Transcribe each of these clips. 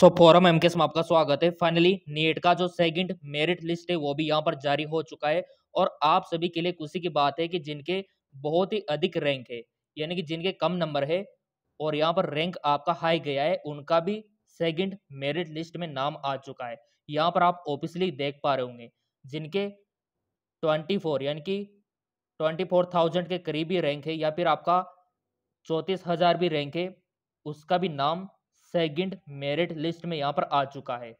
सो forum M में आपका स्वागत है फाइनली नेट का जो सेकंड मेरिट लिस्ट है वो भी यहाँ पर जारी हो चुका है और आप सभी के लिए खुशी की बात है कि जिनके बहुत ही अधिक रैंक है यानी कि जिनके कम नंबर है और यहाँ पर रैंक आपका हाई गया है उनका भी सेकंड मेरिट लिस्ट में नाम आ चुका है यहाँ पर आप ऑफिसली देख पा रहे होंगे जिनके ट्वेंटी फोर यानी कि ट्वेंटी फोर थाउजेंड के करीब ही रैंक है या फिर आपका चौंतीस हज़ार भी रैंक है उसका भी नाम सेकंड मेरिट लिस्ट में यहाँ पर आ चुका है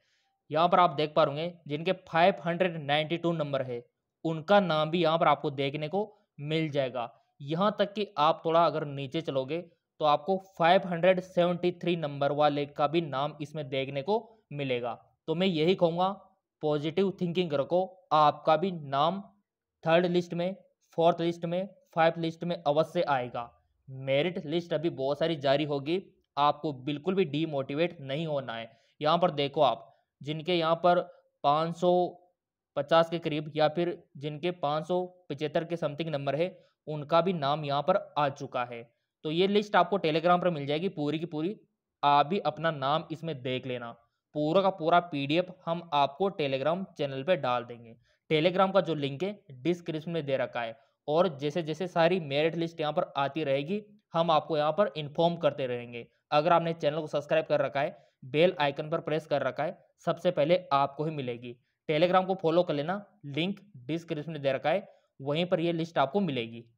यहाँ पर आप देख पा रूंगे जिनके 592 नंबर है उनका नाम भी यहाँ पर आपको देखने को मिल जाएगा यहाँ तक कि आप थोड़ा अगर नीचे चलोगे तो आपको 573 नंबर वाले का भी नाम इसमें देखने को मिलेगा तो मैं यही कहूँगा पॉजिटिव थिंकिंग रखो आपका भी नाम थर्ड लिस्ट में फोर्थ लिस्ट में फाइव लिस्ट में अवश्य आएगा मेरिट लिस्ट अभी बहुत सारी जारी होगी आपको बिल्कुल भी डीमोटिवेट नहीं होना है यहाँ पर देखो आप जिनके यहाँ पर 550 के करीब या फिर जिनके पाँच के समथिंग नंबर है उनका भी नाम यहाँ पर आ चुका है तो ये लिस्ट आपको टेलीग्राम पर मिल जाएगी पूरी की पूरी आप भी अपना नाम इसमें देख लेना पूरा का पूरा पीडीएफ हम आपको टेलीग्राम चैनल पे डाल देंगे टेलीग्राम का जो लिंक है डिस्क्रिप्शन में दे रखा है और जैसे जैसे सारी मेरिट लिस्ट यहाँ पर आती रहेगी हम आपको यहाँ पर इन्फॉर्म करते रहेंगे अगर आपने चैनल को सब्सक्राइब कर रखा है बेल आइकन पर प्रेस कर रखा है सबसे पहले आपको ही मिलेगी टेलीग्राम को फॉलो कर लेना लिंक डिस्क्रिप्शन में दे रखा है वहीं पर यह लिस्ट आपको मिलेगी